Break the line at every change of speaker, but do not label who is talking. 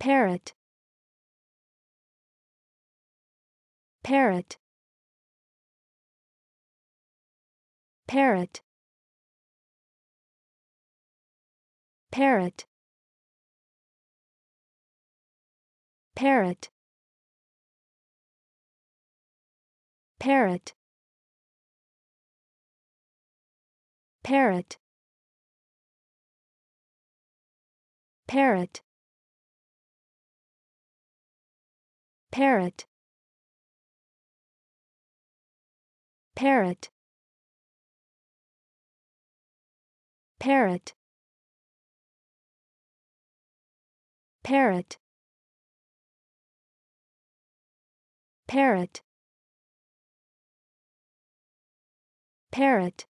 Parrot. Parrot. Parrot. Parrot. Parrot. Parrot. Parrot. Parrot. Parrot. Parrot. Parrot. Parrot. Parrot. Parrot.